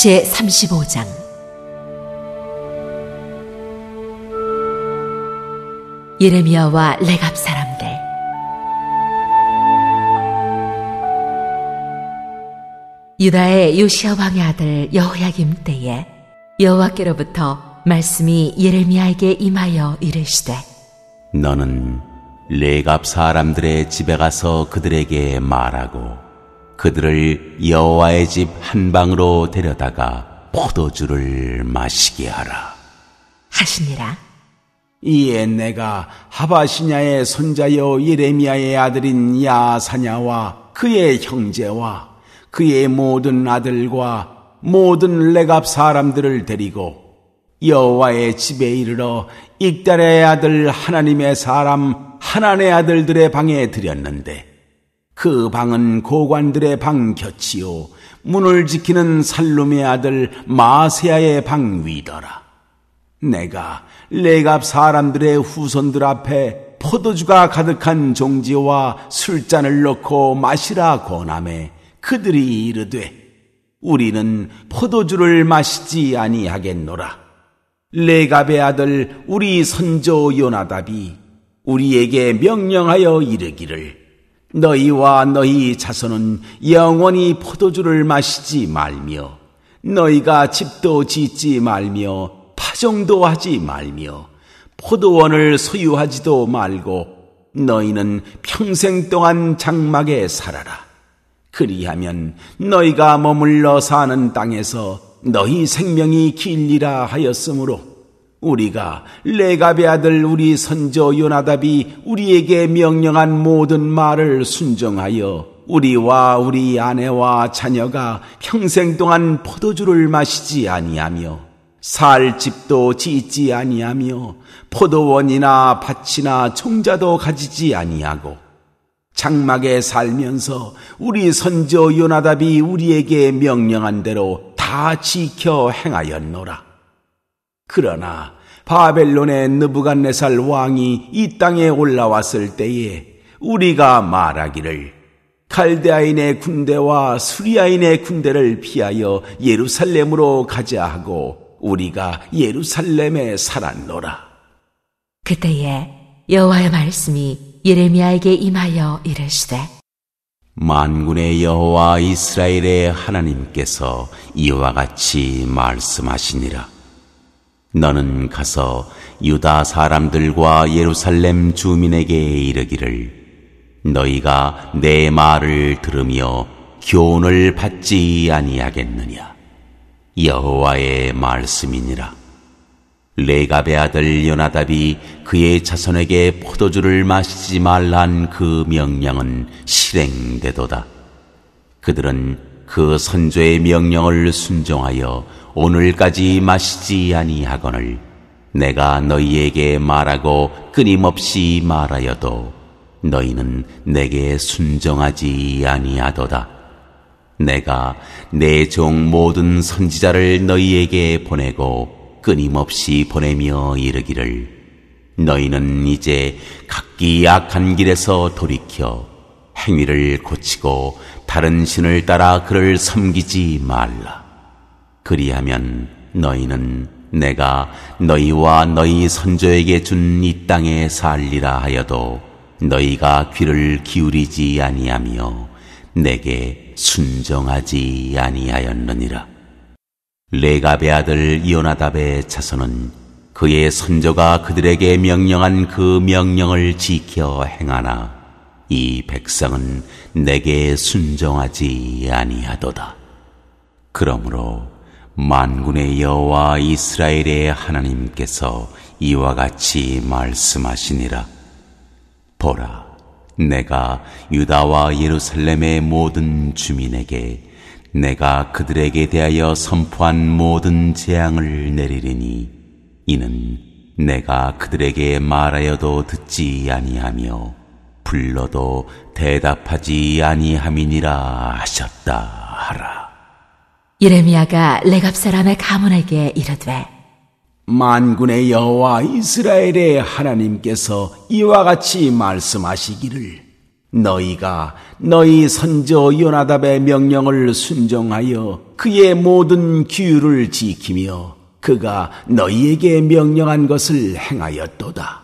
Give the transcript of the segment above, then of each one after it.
제35장 예레미야와 레갑 사람들 유다의 요시아 왕의 아들 여호야김 때에 여호와께로부터 말씀이 예레미야에게 임하여 이르시되 너는 레갑 사람들의 집에 가서 그들에게 말하고 그들을 여호와의 집 한방으로 데려다가 포도주를 마시게 하라 하시니라 이에 내가 하바시냐의 손자여 예레미야의 아들인 야사냐와 그의 형제와 그의 모든 아들과 모든 레갑 사람들을 데리고 여호와의 집에 이르러 익달의 아들 하나님의 사람 하나의 아들들의 방에 들였는데 그 방은 고관들의 방 곁이요 문을 지키는 살룸의 아들 마세아의 방 위더라. 내가 레갑 사람들의 후손들 앞에 포도주가 가득한 종지와 술잔을 넣고 마시라 권함에 그들이 이르되 우리는 포도주를 마시지 아니하겠노라. 레갑의 아들 우리 선조 요나답이 우리에게 명령하여 이르기를 너희와 너희 자손은 영원히 포도주를 마시지 말며 너희가 집도 짓지 말며 파종도 하지 말며 포도원을 소유하지도 말고 너희는 평생 동안 장막에 살아라. 그리하면 너희가 머물러 사는 땅에서 너희 생명이 길리라 하였으므로 우리가 레갑의 아들 우리 선조 요나답이 우리에게 명령한 모든 말을 순종하여 우리와 우리 아내와 자녀가 평생 동안 포도주를 마시지 아니하며 살 집도 짓지 아니하며 포도원이나 밭이나 종자도 가지지 아니하고 장막에 살면서 우리 선조 요나답이 우리에게 명령한 대로 다 지켜 행하였노라. 그러나 바벨론의 느부갓네살 왕이 이 땅에 올라왔을 때에 우리가 말하기를 칼데아인의 군대와 수리아인의 군대를 피하여 예루살렘으로 가자 하고 우리가 예루살렘에 살았노라. 그때에 여호와의 말씀이 예레미야에게 임하여 이르시되 만군의 여호와 이스라엘의 하나님께서 이와 같이 말씀하시니라. 너는 가서 유다 사람들과 예루살렘 주민에게 이르기를 너희가 내 말을 들으며 교훈을 받지 아니하겠느냐 여호와의 말씀이니라 레가베 아들 요나답이 그의 자손에게 포도주를 마시지 말란 그 명령은 실행되도다 그들은 그 선조의 명령을 순종하여 오늘까지 마시지 아니하거늘 내가 너희에게 말하고 끊임없이 말하여도 너희는 내게 순정하지 아니하도다. 내가 내 종 모든 선지자를 너희에게 보내고 끊임없이 보내며 이르기를 너희는 이제 각기 악한 길에서 돌이켜 행위를 고치고 다른 신을 따라 그를 섬기지 말라. 그리하면 너희는 내가 너희와 너희 선조에게 준 이 땅에 살리라 하여도 너희가 귀를 기울이지 아니하며 내게 순종하지 아니하였느니라. 레갑의 아들 이오나답의 자손은 그의 선조가 그들에게 명령한 그 명령을 지켜 행하나 이 백성은 내게 순정하지 아니하도다. 그러므로 만군의 여호와 이스라엘의 하나님께서 이와 같이 말씀하시니라 보라 내가 유다와 예루살렘의 모든 주민에게 내가 그들에게 대하여 선포한 모든 재앙을 내리리니 이는 내가 그들에게 말하여도 듣지 아니하며 불러도 대답하지 아니함이니라 하셨다 하라 예레미야가 레갑 사람의 가문에게 이르되 만군의 여호와 이스라엘의 하나님께서 이와 같이 말씀하시기를 너희가 너희 선조 요나답의 명령을 순종하여 그의 모든 규율을 지키며 그가 너희에게 명령한 것을 행하였도다.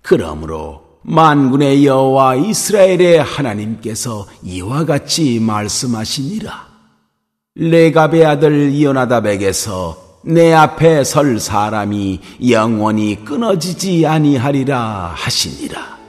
그러므로 만군의 여호와 이스라엘의 하나님께서 이와 같이 말씀하시니라. 레갑의 아들 이어나답에게서내 앞에 설 사람이 영원히 끊어지지 아니하리라 하시니라.